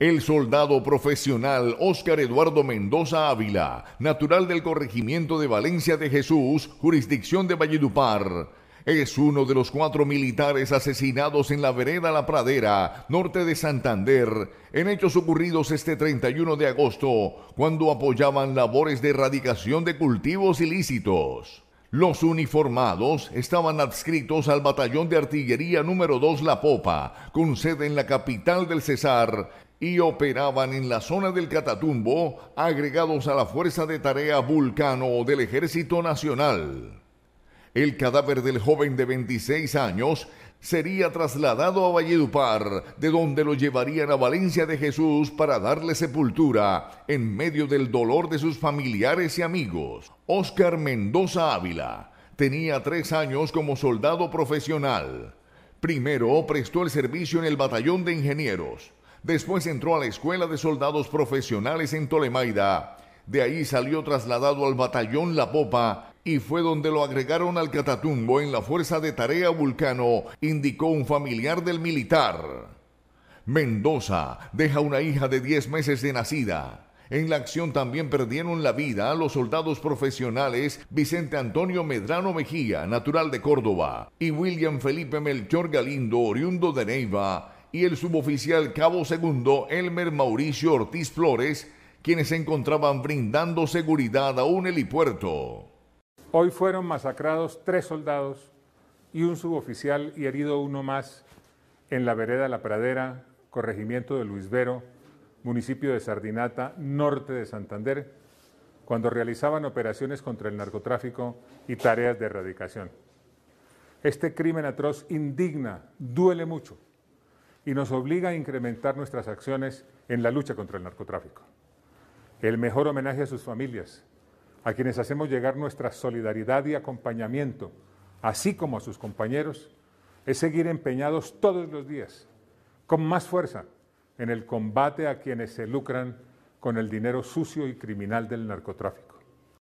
El soldado profesional Óscar Eduardo Mendoza Ávila, natural del corregimiento de Valencia de Jesús, jurisdicción de Valledupar, es uno de los cuatro militares asesinados en la vereda La Pradera, norte de Santander, en hechos ocurridos este 31 de agosto, cuando apoyaban labores de erradicación de cultivos ilícitos. Los uniformados estaban adscritos al batallón de artillería número 2 La Popa, con sede en la capital del Cesar, y operaban en la zona del Catatumbo, agregados a la Fuerza de Tarea Vulcano del Ejército Nacional. El cadáver del joven de 26 años sería trasladado a Valledupar, de donde lo llevarían a Valencia de Jesús para darle sepultura en medio del dolor de sus familiares y amigos. Oscar Mendoza Ávila tenía tres años como soldado profesional. Primero prestó el servicio en el batallón de ingenieros Después entró a la Escuela de Soldados Profesionales en Tolemaida. De ahí salió trasladado al batallón La Popa y fue donde lo agregaron al Catatumbo en la Fuerza de Tarea Vulcano, indicó un familiar del militar. Mendoza deja una hija de 10 meses de nacida. En la acción también perdieron la vida los soldados profesionales Vicente Antonio Medrano Mejía, natural de Córdoba, y William Felipe Melchor Galindo, oriundo de Neiva, y el suboficial cabo segundo Elmer Mauricio Ortiz Flores, quienes se encontraban brindando seguridad a un helipuerto. Hoy fueron masacrados tres soldados y un suboficial y herido uno más en la vereda La Pradera, corregimiento de Luis Vero, municipio de Sardinata, norte de Santander, cuando realizaban operaciones contra el narcotráfico y tareas de erradicación. Este crimen atroz indigna, duele mucho y nos obliga a incrementar nuestras acciones en la lucha contra el narcotráfico. El mejor homenaje a sus familias, a quienes hacemos llegar nuestra solidaridad y acompañamiento, así como a sus compañeros, es seguir empeñados todos los días, con más fuerza, en el combate a quienes se lucran con el dinero sucio y criminal del narcotráfico.